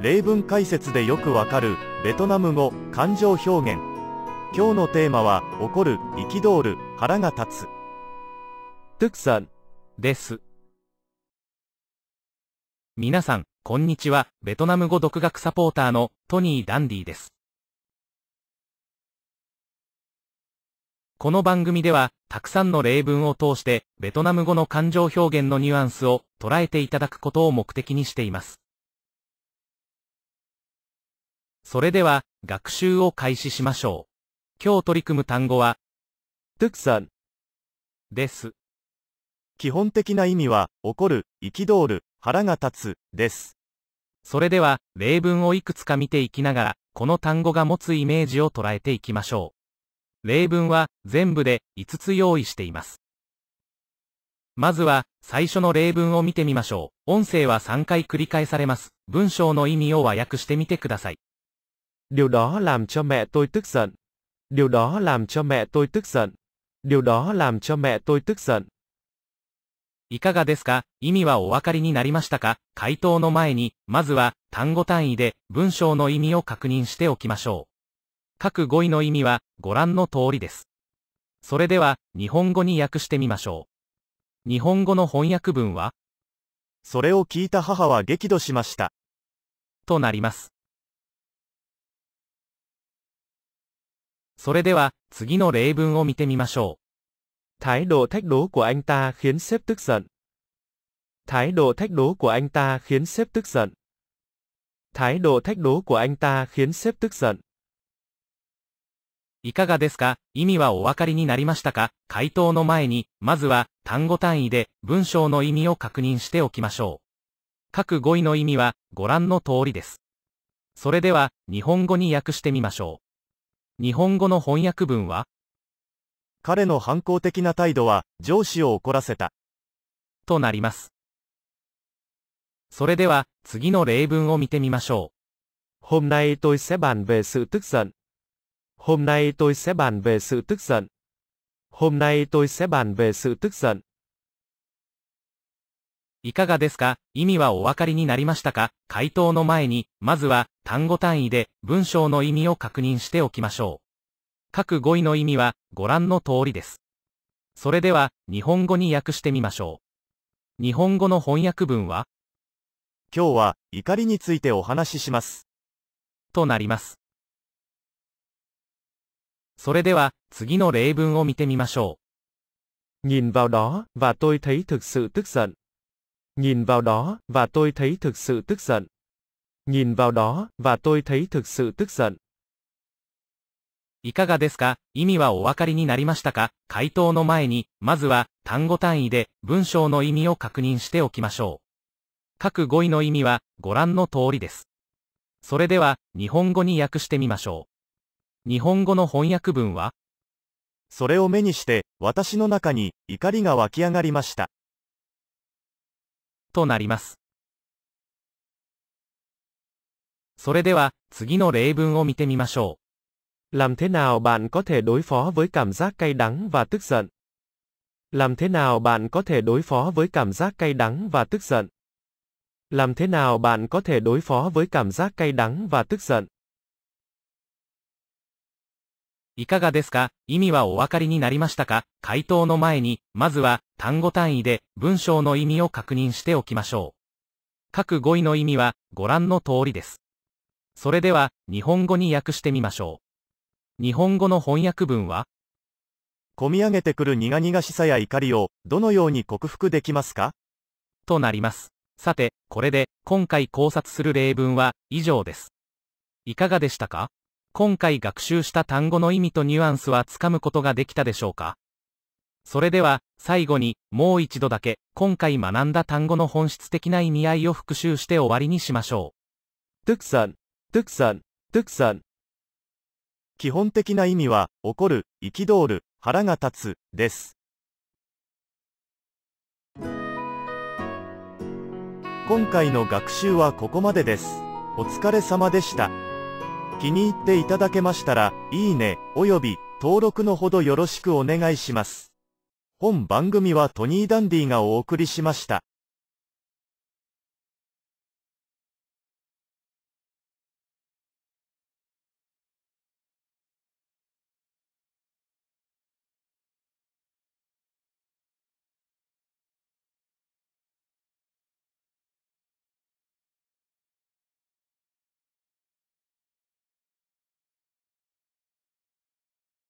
例文解説でよくわかるベトナム語感情表現今日のテーマは怒る憤る腹が立つ t u です皆さんこんにちはベトナム語独学サポーターのトニー・ダンディですこの番組では、たくさんの例文を通して、ベトナム語の感情表現のニュアンスを捉えていただくことを目的にしています。それでは、学習を開始しましょう。今日取り組む単語は、ゥくさんです。基本的な意味は、怒る、憤る、腹が立つ、です。それでは、例文をいくつか見ていきながら、この単語が持つイメージを捉えていきましょう。例文は、全部で5つ用意しています。まずは、最初の例文を見てみましょう。音声は3回繰り返されます。文章の意味を和訳してみてください。Điều đó làm cho mẹ tôi tức giận. Điều đó làm cho mẹ tôi tức giận. Điều đó làm cho mẹ tôi tức giận. いかがですか意味はお分かりになりましたか回答の前に、まずは単語単位で文章の意味を確認しておきましょう。各語彙の意味はご覧の通りです。それでは日本語に訳してみましょう。日本語の翻訳文はそれを聞いた母は激怒しました。となります。それでは、次の例文を見てみましょう。態度タ度 của anh ta khiến sếp tức giận。態タ度 của anh ta khiến sếp タ度 của anh t いかがですか意味はお分かりになりましたか回答の前に、まずは単語単位で文章の意味を確認しておきましょう。各語彙の意味はご覧の通りです。それでは、日本語に訳してみましょう。日本語の翻訳文は彼の反抗的な態度は上司を怒らせた。となります。それでは次の例文を見てみましょう。Hôm nay tôi sẽ bàn về sự tức giận. Hôm nay tôi sẽ bàn về sự tức giận. Hôm nay tôi sẽ bàn về sự tức giận. いかがですか意味はお分かりになりましたか回答の前に、まずは単語単位で文章の意味を確認しておきましょう。各語彙の意味はご覧の通りです。それでは日本語に訳してみましょう。日本語の翻訳文は今日は怒りについてお話しします。となります。それでは次の例文を見てみましょう。vào đó, và tôi thấy thực sự tức giận. Nhìn vào đó, và tôi thấy thực sự tức giận. Nhìn vào đó, và tôi thấy thực sự tức giận. いかがですか意味はお分かりになりましたか回答の前に、まずは単語単位で文章の意味を確認しておきましょう。各語彙の意味はご覧の通りです。それでは日本語に訳してみましょう。日本語の翻訳文はそれを目にして私の中に怒りが湧き上がりました。となります。それでは、次の例文を見てみましょう。Làm thế nào bạn có thể đối phó với cảm giác cay đắng và tức giận? Làm thế nào bạn có thể đối phó với cảm giác cay đắng và tức giận? Làm thế nào bạn có thể đối phó với cảm giác cay đắng và tức giận? いかがですか意味はお分かりになりましたか回答の前に、まずは、単語単位で文章の意味を確認しておきましょう。各語彙の意味はご覧の通りです。それでは日本語に訳してみましょう。日本語の翻訳文は込み上げてくる苦々しさや怒りをどのように克服できますかとなります。さて、これで今回考察する例文は以上です。いかがでしたか今回学習した単語の意味とニュアンスはつかむことができたでしょうかそれでは、最後に、もう一度だけ、今回学んだ単語の本質的な意味合いを復習して終わりにしましょう。トゥクさん、トゥクさん、トゥクさん。基本的な意味は、怒る、憤る、腹が立つ、です。今回の学習はここまでです。お疲れ様でした。気に入っていただけましたら、いいね、および登録のほどよろしくお願いします。本番組はトニー・ダンディがお送りしました。